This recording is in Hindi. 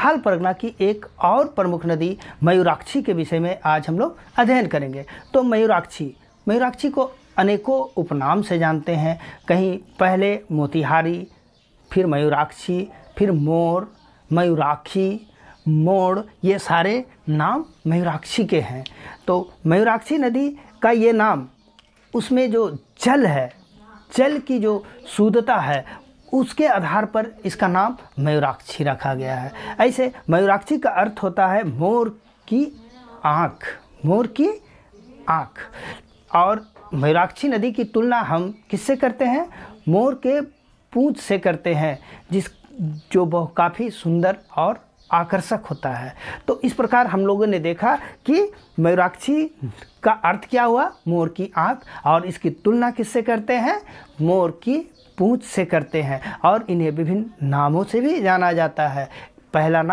हाल परगना की एक और प्रमुख नदी मयूराक्षी के विषय में आज हम लोग अध्ययन करेंगे तो मयूराक्षी मयूराक्षी को अनेकों उपनाम से जानते हैं कहीं पहले मोतिहारी फिर मयूराक्षी फिर मोर मयूराक्षी मोड़ ये सारे नाम मयूराक्षी के हैं तो मयूराक्षी नदी का ये नाम उसमें जो जल है जल की जो शुद्धता है उसके आधार पर इसका नाम मयूराक्षी रखा गया है ऐसे मयूराक्षी का अर्थ होता है मोर की आँख मोर की आँख और मयूराक्षी नदी की तुलना हम किससे करते हैं मोर के पूँछ से करते हैं जिस जो बहु काफ़ी सुंदर और आकर्षक होता है तो इस प्रकार हम लोगों ने देखा कि मयूराक्षी का अर्थ क्या हुआ मोर की आँख और इसकी तुलना किससे करते हैं मोर की पूँछ से करते हैं और इन्हें विभिन्न नामों से भी जाना जाता है पहला नाम